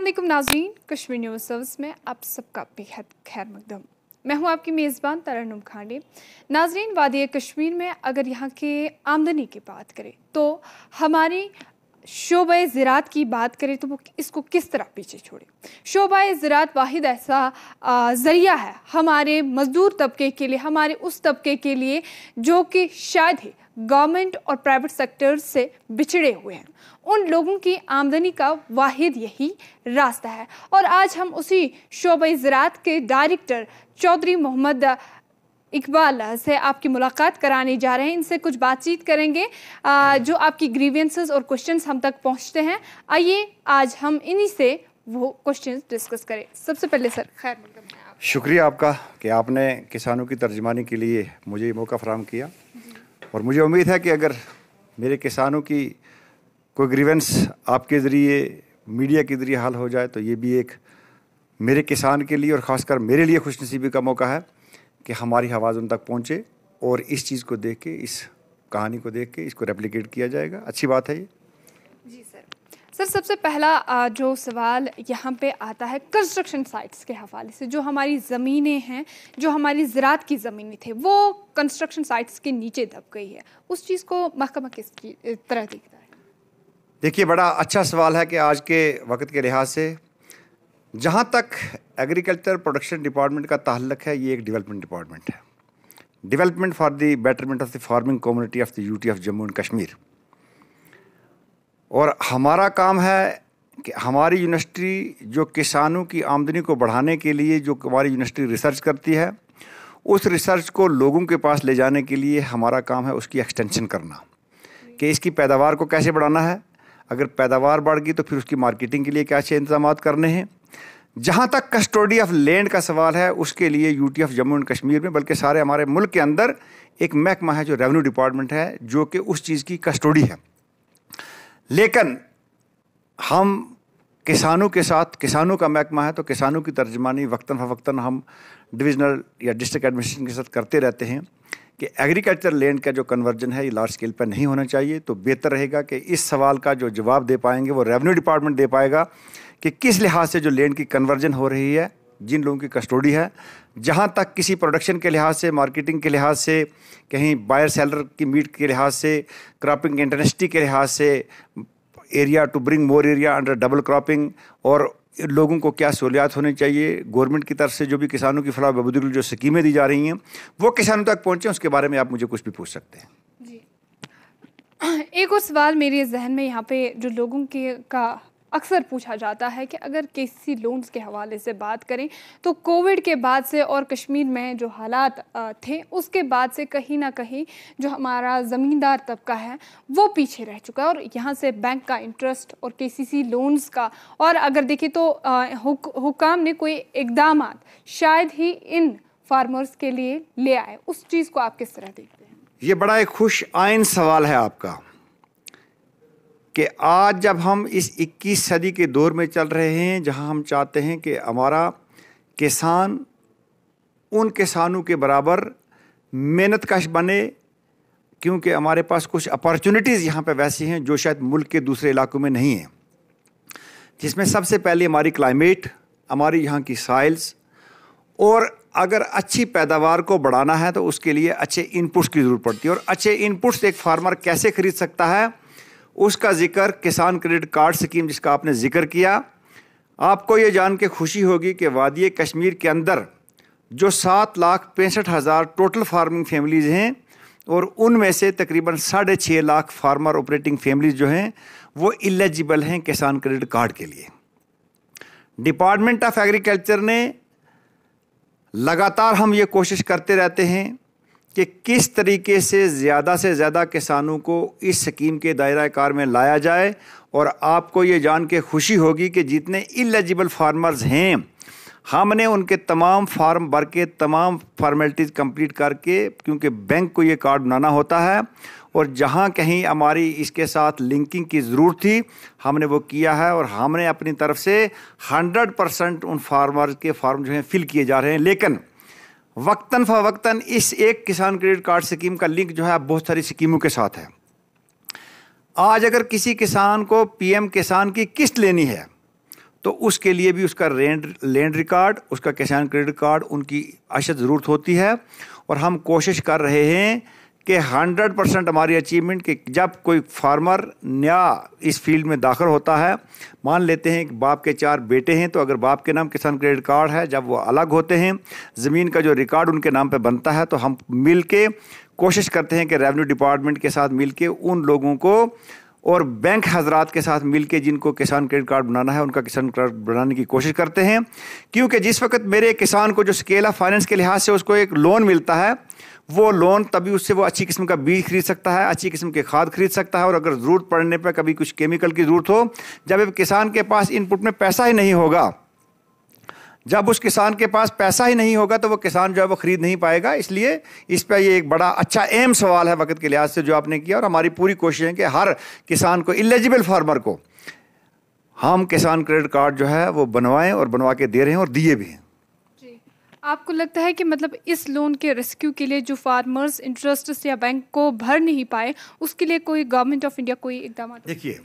अल्लाम नाजीन Kashmir news service में आप सबका बेहद खैर मकदम मैं हूं आपकी मेज़बान तरनम खांडे नाजरीन वादी कश्मीर में अगर यहाँ के आमदनी की बात करें तो हमारी शोबे ज़रात की बात करें तो वो इसको किस तरह पीछे छोड़े शोब ज़रात वाहिद ऐसा ज़रिया है हमारे मज़दूर तबके के लिए हमारे उस तबके के लिए जो कि शायद ही गवर्नमेंट और प्राइवेट सेक्टर से बिछड़े हुए हैं उन लोगों की आमदनी का वाहिद यही रास्ता है और आज हम उसी शोब ज़रात के डायरेक्टर चौधरी मोहम्मद इकबाल से आपकी मुलाकात कराने जा रहे हैं इनसे कुछ बातचीत करेंगे जो आपकी ग्रीवियंसेस और क्वेश्चंस हम तक पहुंचते हैं आइए आज हम इन्हीं से वो क्वेश्चंस डिस्कस करें सबसे पहले सर खैर शुक्रिया आपका कि आपने किसानों की तर्जमानी के लिए मुझे ये मौका फ्राहम किया और मुझे उम्मीद है कि अगर मेरे किसानों की कोई ग्रीवेंस आपके ज़रिए मीडिया के ज़रिए हल हो जाए तो ये भी एक मेरे किसान के लिए और ख़ासकर मेरे लिए खुशनसीबी का मौका है कि हमारी आवाज़ उन तक पहुँचे और इस चीज़ को देख के इस कहानी को देख के इसको रेप्लिकेट किया जाएगा अच्छी बात है ये जी सर सर सबसे पहला जो सवाल यहाँ पे आता है कंस्ट्रक्शन साइट्स के हवाले से जो हमारी ज़मीनें हैं जो हमारी ज़रात की ज़मीनें थे वो कंस्ट्रक्शन साइट्स के नीचे दब गई है उस चीज़ को महकमा किस तरह देखता है देखिए बड़ा अच्छा सवाल है कि आज के वक्त के लिहाज से जहाँ तक एग्रीकल्चर प्रोडक्शन डिपार्टमेंट का ताल्लक है ये एक डेवलपमेंट डिपार्टमेंट है development for the betterment of the farming community of the UT of Jammu and Kashmir और हमारा काम है कि हमारी यूनिवर्सिटी जो किसानों की आमदनी को बढ़ाने के लिए जो हमारी यूनिवर्सिटी रिसर्च करती है उस रिसर्च को लोगों के पास ले जाने के लिए हमारा काम है उसकी एक्सटेंशन करना कि इसकी पैदावार को कैसे बढ़ाना है अगर पैदावार बढ़ गई तो फिर उसकी मार्केटिंग के लिए क्या अच्छे इंतजाम करने हैं जहाँ तक कस्टोडी ऑफ लैंड का सवाल है उसके लिए UT of Jammu and Kashmir में बल्कि सारे हमारे मुल्क के अंदर एक महकमा है जो रेवेन्यू डिपार्टमेंट है जो कि उस चीज़ की कस्टोडी है लेकिन हम किसानों के साथ किसानों का महकमा है तो किसानों की तर्जमानी वक्ता फ़वक्ता हम डिविजनल या डिस्ट्रिक्ट एडमिनिस्ट्रेशन के साथ करते रहते हैं कि एग्रीकल्चर लैंड का जो कन्वर्जन है ये लार्ज स्केल पर नहीं होना चाहिए तो बेहतर रहेगा कि इस सवाल का जो जवाब दे पाएंगे वो रेवेन्यू डिपार्टमेंट दे पाएगा कि किस लिहाज से जो लैंड की कन्वर्जन हो रही है जिन लोगों की कस्टोडी है जहाँ तक किसी प्रोडक्शन के लिहाज से मार्केटिंग के लिहाज से कहीं बायर सेलर की मीट के लिहाज से क्रॉपिंग इंडस्ट्री के लिहाज से area to bring more area under double cropping और लोगों को क्या सहूलियात होनी चाहिए गवर्नमेंट की तरफ से जो भी किसानों की फलाह बहबूदी जो स्कीमें दी जा रही हैं वो किसानों तक पहुँचें उसके बारे में आप मुझे कुछ भी पूछ सकते हैं जी एक और सवाल मेरे जहन में यहाँ पे जो लोगों के का अक्सर पूछा जाता है कि अगर किसी लोन्स के हवाले से बात करें तो कोविड के बाद से और कश्मीर में जो हालात थे उसके बाद से कहीं ना कहीं जो हमारा ज़मींदार तबका है वो पीछे रह चुका है और यहाँ से बैंक का इंटरेस्ट और के लोन्स का और अगर देखें तो हुकाम ने कोई इकदाम शायद ही इन फार्मर्स के लिए ले आए उस चीज़ को आप किस तरह देखते हैं ये बड़ा एक खुश आयन सवाल है आपका कि आज जब हम इस 21 सदी के दौर में चल रहे हैं जहां हम चाहते हैं कि हमारा किसान उन किसानों के बराबर मेहनत कश बने क्योंकि हमारे पास कुछ अपॉर्चुनिटीज़ यहाँ पर वैसी हैं जो शायद मुल्क के दूसरे इलाकों में नहीं हैं जिसमें सबसे पहले हमारी क्लाइमेट हमारी यहाँ की साइल्स और अगर अच्छी पैदावार को बढ़ाना है तो उसके लिए अच्छे इनपुट्स की ज़रूरत पड़ती है और अच्छे इनपुट्स एक फार्मर कैसे खरीद सकता है उसका जिक्र किसान क्रेडिट कार्ड स्कीम जिसका आपने जिक्र किया आपको ये जान के खुशी होगी कि वादी कश्मीर के अंदर जो सात लाख पैंसठ हज़ार टोटल फार्मिंग फैमिलीज़ हैं और उनमें से तकरीबन साढ़े छः लाख फार्मर ऑपरेटिंग फैमिलीज जो हैं वो एलिजिबल हैं किसान क्रेडिट कार्ड के लिए डिपार्टमेंट ऑफ एग्रीकल्चर ने लगातार हम ये कोशिश करते रहते हैं कि किस तरीके से ज़्यादा से ज़्यादा किसानों को इस स्कीम के दायरा कार में लाया जाए और आपको ये जान के खुशी होगी कि जितने इलिजिबल फार्मर्स हैं हमने उनके तमाम फार्म भर के तमाम फार्मेलिटीज़ कंप्लीट करके क्योंकि बैंक को ये कार्ड बनाना होता है और जहाँ कहीं हमारी इसके साथ लिंकिंग की ज़रूरत थी हमने वो किया है और हमने अपनी तरफ से 100 परसेंट उन फार्मर के फार्म जो हैं फिल किए जा रहे हैं लेकिन वक्ता फ़वक्ता इस एक किसान क्रेडिट कार्ड स्कीम का लिंक जो है बहुत सारी स्कीमों के साथ है आज अगर किसी किसान को पीएम किसान की किस्त लेनी है तो उसके लिए भी उसका रेंड लैंड रिकॉर्ड उसका किसान क्रेडिट कार्ड उनकी अशद ज़रूरत होती है और हम कोशिश कर रहे हैं कि 100 परसेंट हमारी अचीवमेंट कि जब कोई फार्मर नया इस फील्ड में दाखिल होता है मान लेते हैं कि बाप के चार बेटे हैं तो अगर बाप के नाम किसान क्रेडिट कार्ड है जब वो अलग होते हैं ज़मीन का जो रिकॉर्ड उनके नाम पे बनता है तो हम मिल के कोशिश करते हैं कि रेवेन्यू डिपार्टमेंट के साथ मिल के उन लोगों को और बैंक हजरात के साथ के जिनको किसान क्रेडिट कार्ड बनाना है उनका किसान कार्ड बनाने की कोशिश करते हैं क्योंकि जिस वक्त मेरे किसान को जो स्केल फाइनेंस के लिहाज से उसको एक लोन मिलता है वो लोन तभी उससे वो अच्छी किस्म का बीज खरीद सकता है अच्छी किस्म के खाद खरीद सकता है और अगर ज़रूरत पड़ने पर कभी कुछ केमिकल की ज़रूरत हो जब किसान के पास इनपुट में पैसा ही नहीं होगा जब उस किसान के पास पैसा ही नहीं होगा तो वो किसान जो है वो ख़रीद नहीं पाएगा इसलिए इस पर ये एक बड़ा अच्छा एम सवाल है वक्त के लिहाज से जो आपने किया और हमारी पूरी कोशिश है कि हर किसान को एलिजिबल फार्मर को हम किसान क्रेडिट कार्ड जो है वो बनवाएं और बनवा के दे रहे हैं और दिए भी हैं आपको लगता है कि मतलब इस लोन के रेस्क्यू के लिए जो फार्मर्स इंटरेस्ट या बैंक को भर नहीं पाए उसके लिए कोई गवर्नमेंट ऑफ इंडिया कोई इकदाम देखिए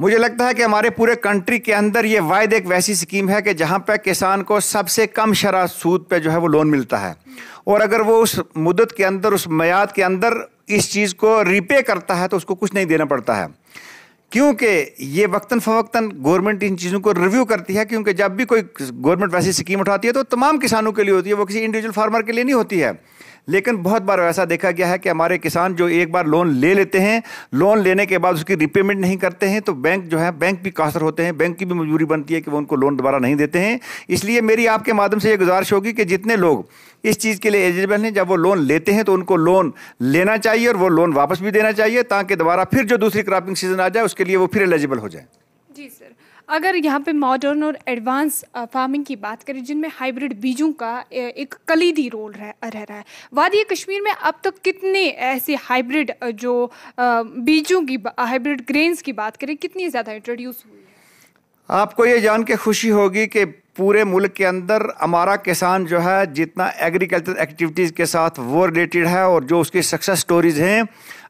मुझे लगता है कि हमारे पूरे कंट्री के अंदर ये वायद एक वैसी स्कीम है कि जहाँ पर किसान को सबसे कम शराब सूद पे जो है वो लोन मिलता है और अगर वो उस मुदत के अंदर उस मैद के अंदर इस चीज़ को रिपे करता है तो उसको कुछ नहीं देना पड़ता है क्योंकि ये वक्ता फवक्तन गवर्नमेंट इन चीज़ों को रिव्यू करती है क्योंकि जब भी कोई गवर्नमेंट वैसी स्कीम उठाती है तो तमाम किसानों के लिए होती है वो किसी इंडिविजुअल फार्मर के लिए नहीं होती है लेकिन बहुत बार ऐसा देखा गया है कि हमारे किसान जो एक बार लोन ले लेते हैं लोन लेने के बाद उसकी रिपेमेंट नहीं करते हैं तो बैंक जो है बैंक भी कासर होते हैं बैंक की भी मजबूरी बनती है कि वो उनको लोन दोबारा नहीं देते हैं इसलिए मेरी आपके माध्यम से ये गुजारिश होगी कि जितने लोग इस चीज़ के लिए एलिजिबल हैं जब वो लोन लेते हैं तो उनको लोन लेना चाहिए और वो लोन वापस भी देना चाहिए ताकि दोबारा फिर जो दूसरी क्रॉपिंग सीजन आ जाए उसके लिए वो फिर एलिजिबल हो जाए जी सर अगर यहाँ पे मॉडर्न और एडवांस फार्मिंग uh, की बात करें जिनमें हाइब्रिड बीजों का uh, एक कलीदी रोल रह रह रहा है वादी कश्मीर में अब तक कितने ऐसे हाइब्रिड uh, जो बीजों की हाइब्रिड ग्रेन्स की बात करें कितनी ज़्यादा इंट्रोड्यूस हुई है आपको ये जान के खुशी होगी कि पूरे मुल्क के अंदर हमारा किसान जो है जितना एग्रीकल्चर एक्टिविटीज़ के साथ वो रिलेटेड है और जो उसकी सक्सेस स्टोरीज हैं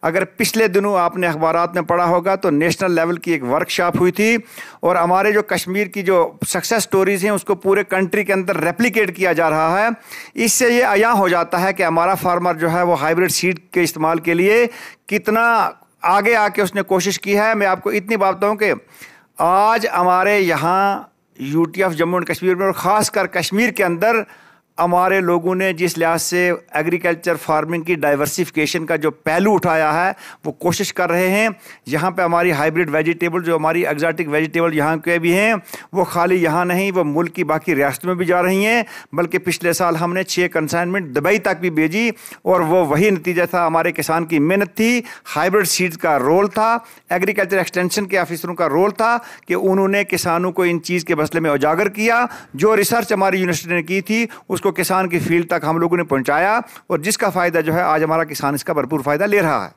अगर पिछले दिनों आपने अखबार में पढ़ा होगा तो नेशनल लेवल की एक वर्कशॉप हुई थी और हमारे जो कश्मीर की जो सक्सेस स्टोरीज़ हैं उसको पूरे कंट्री के अंदर रेप्लिकेट किया जा रहा है इससे ये आया हो जाता है कि हमारा फार्मर जो है वो हाइब्रिड सीड के इस्तेमाल के लिए कितना आगे आके उसने कोशिश की है मैं आपको इतनी बात बताऊँ कि आज हमारे यहाँ ऑफ जम्मू एंड कश्मीर में और ख़ास कर कश्मीर के अंदर हमारे लोगों ने जिस लिहाज से एग्रीकल्चर फार्मिंग की डाइवर्सिफिकेशन का जो पहलू उठाया है वो कोशिश कर रहे हैं यहाँ पे हमारी हाइब्रिड वेजिटेबल जो हमारी एग्जाटिक वेजिटेबल यहाँ के भी हैं वो खाली यहाँ नहीं वो मुल्क की बाकी रियासतों में भी जा रही हैं बल्कि पिछले साल हमने छः कंसाइनमेंट दुबई तक भी भेजी और वो वही नतीजा था हमारे किसान की मेहनत थी हाइब्रिड सीड्स का रोल था एग्रीकल्चर एक्सटेंशन के ऑफिसरों का रोल था कि उन्होंने किसानों को इन चीज़ के मसले में उजागर किया जो रिसर्च हमारी यूनिवर्सिटी ने की थी उस उसको किसान की फील्ड तक हम लोगों ने पहुंचाया और जिसका फ़ायदा जो है आज हमारा किसान इसका भरपूर फ़ायदा ले रहा है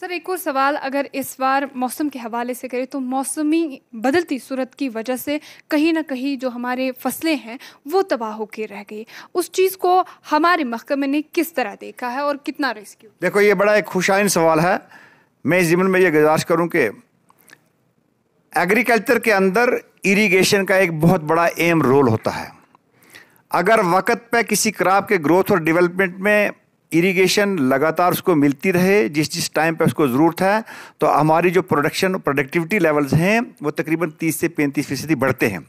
सर एक और सवाल अगर इस बार मौसम के हवाले से करें तो मौसमी बदलती सूरत की वजह से कहीं ना कहीं जो हमारे फसलें हैं वो तबाह होकर रह गई उस चीज़ को हमारे महकमे ने किस तरह देखा है और कितना रेस्क्यू देखो ये बड़ा एक खुशाइन सवाल है मैं इस ज़िमन में ये गुजारिश करूँ कि एग्रीकल्चर के अंदर इरीगेशन का एक बहुत बड़ा एम रोल होता है अगर वक्त पे किसी क्राप के ग्रोथ और डेवलपमेंट में इरिगेशन लगातार उसको मिलती रहे जिस जिस टाइम पे उसको ज़रूरत है तो हमारी जो प्रोडक्शन प्रोडक्टिविटी लेवल्स हैं वो तकरीबन 30 से 35 फीसदी बढ़ते हैं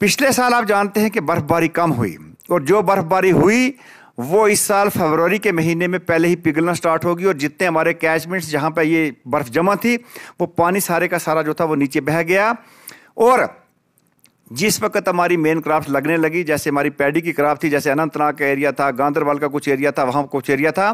पिछले साल आप जानते हैं कि बर्फ़बारी कम हुई और जो बर्फ़बारी हुई वो इस साल फरवरी के महीने में पहले ही पिघलना स्टार्ट होगी और जितने हमारे कैचमेंट्स जहाँ पर ये बर्फ़ जमा थी वो पानी सारे का सारा जो था वो नीचे बह गया और जिस वक्त हमारी मेन क्राफ्ट लगने लगी जैसे हमारी पैडी की क्राफ्ट थी जैसे अनंतनाग का एरिया था गांधरवाल का कुछ एरिया था वहाँ कुछ एरिया था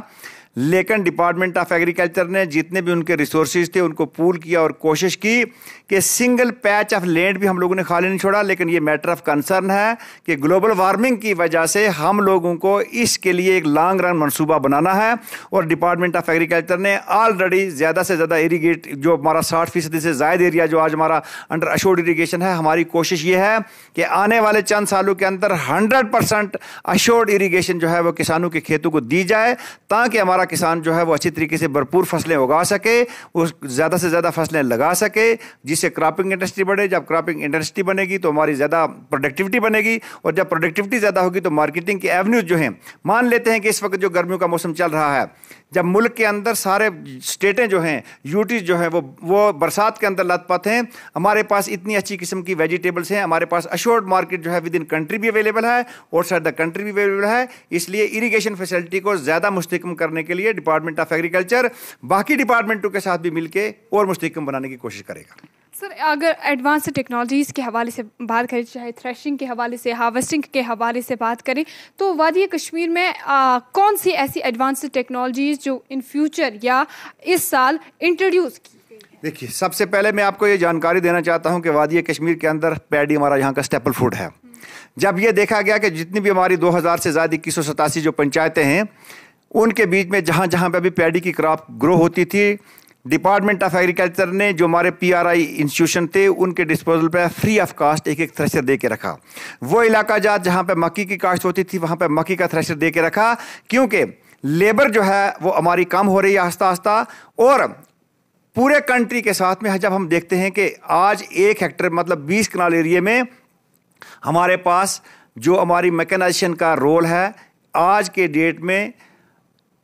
लेकिन डिपार्टमेंट ऑफ एग्रीकल्चर ने जितने भी उनके रिसोर्सेज थे उनको पूल किया और कोशिश की कि सिंगल पैच ऑफ लैंड भी हम लोगों ने खाली नहीं छोड़ा लेकिन ये मैटर ऑफ कंसर्न है कि ग्लोबल वार्मिंग की वजह से हम लोगों को इसके लिए एक लॉन्ग रन मनसूबा बनाना है और डिपार्टमेंट ऑफ एग्रीकल्चर ने ऑलरेडी ज़्यादा से ज़्यादा इरीगेट जो हमारा साठ फीसदी से ज़ायद एरिया जो आज हमारा अंडर अशोर्ड इरीगेशन है हमारी कोशिश ये है कि आने वाले चंद सालों के अंदर हंड्रेड परसेंट अशोर्ड इरीगेशन जो है वो किसानों के खेतों को दी जाए ताकि हमारा हमारा किसान जो है वो अच्छी तरीके से भरपूर फसलें उगा सके उस ज़्यादा से ज़्यादा फसलें लगा सके जिससे क्रॉपिंग इंडस्ट्री बढ़े जब क्रॉपिंग इंडस्ट्री बनेगी तो हमारी ज़्यादा प्रोडक्टिविटी बनेगी और जब प्रोडक्टिविटी ज़्यादा होगी तो मार्केटिंग की एवन्यूज जो हैं मान लेते हैं कि इस वक्त जो गर्मियों का मौसम चल रहा है जब मुल्क के अंदर सारे स्टेटें जो हैं यूटीज जो हैं वो वो बरसात के अंदर लतपत हैं हमारे पास इतनी अच्छी किस्म की वेजिटेबल्स हैं हमारे पास अशोर्ड मार्केट जो है विद इन कंट्री भी अवेलेबल है और द कंट्री भी अवेलेबल है इसलिए इरीगेशन फैसिलिटी को ज़्यादा मुस्तकम करने के के लिए डिपार्टमेंट ऑफ एग्रीकल्चर बाकी डिपार्टमेंटों के साथ भी मिलकर और मुस्तकम बनाने की कोशिश करेगा सर अगर एडवांस टेक्नोलॉजीज़ के हवाले से बात करें चाहे थ्रेशिंग के हवाले से हार्वेस्टिंग के हवाले से बात करें तो वादी कश्मीर में आ, कौन सी ऐसी एडवांस टेक्नोलॉजीज़ जो इन फ्यूचर या इस साल इंट्रोड्यूस की देखिए सबसे पहले मैं आपको ये जानकारी देना चाहता हूँ कि वादी कश्मीर के अंदर पैडी हमारा यहाँ का स्टेपल फूड है जब ये देखा गया कि जितनी भी हमारी दो से ज़्यादा इक्कीस जो पंचायतें हैं उनके बीच में जहाँ जहाँ पर अभी पैडी की क्रॉप ग्रो होती थी डिपार्टमेंट ऑफ एग्रीकल्चर ने जो हमारे पीआरआई इंस्टीट्यूशन थे उनके डिस्पोजल पर फ्री ऑफ कास्ट एक एक थ्रेशर दे के रखा वो इलाका जात जहाँ पर मक्की की कास्ट होती थी वहाँ पर मक्की का थ्रेशर दे के रखा क्योंकि लेबर जो है वो हमारी कम हो रही है आस्ता आस्ता और पूरे कंट्री के साथ में जब हम देखते हैं कि आज एक हेक्टर मतलब बीस कनाल एरिए में हमारे पास जो हमारी मैकेनाइजेशन का रोल है आज के डेट में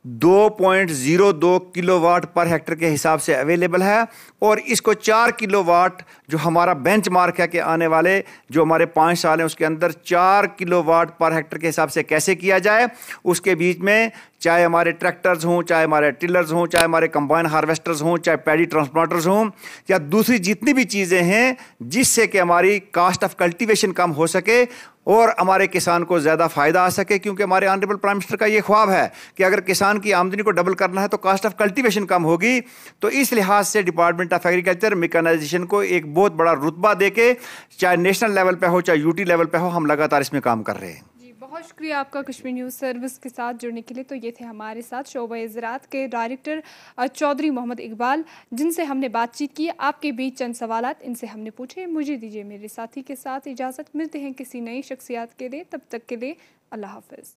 2.02 किलोवाट पर हेक्टर के हिसाब से अवेलेबल है और इसको चार किलोवाट जो हमारा बेंच मार्क है कि आने वाले जो हमारे पाँच साल हैं उसके अंदर चार किलोवाट पर हेक्टर के हिसाब से कैसे किया जाए उसके बीच में चाहे हमारे ट्रैक्टर्स हों चाहे हमारे टिलर्स हों चाहे हमारे कंबाइन हार्वेस्टर्स हों चाहे पैडी ट्रांसप्लांटर्स हों या दूसरी जितनी भी चीज़ें हैं जिससे कि हमारी कास्ट ऑफ कल्टिवेशन कम हो सके और हमारे किसान को ज़्यादा फ़ायदा आ सके क्योंकि हमारे ऑनरेबल प्राइम मिनिस्टर का ये ख्वाब है कि अगर किसान की आमदनी को डबल करना है तो कास्ट ऑफ कल्टिवेशन कम होगी तो इस लिहाज से डिपार्टमेंट ऑफ एग्रीकल्चर मेकानाइजेशन को एक बहुत बड़ा रुतबा दे के चाहे नेशनल लेवल पर हो चाहे यूटी लेवल पर हो हम लगातार इसमें काम कर रहे हैं बहुत शुक्रिया आपका कश्मीर न्यूज़ सर्विस के साथ जुड़ने के लिए तो ये थे हमारे साथ शोबा ज़रात के डायरेक्टर चौधरी मोहम्मद इकबाल जिनसे हमने बातचीत की आपके बीच चंद सवाल इनसे हमने पूछे मुझे दीजिए मेरे साथी के साथ इजाज़त मिलते हैं किसी नई शख्सियात के लिए तब तक के लिए अल्लाह हाफ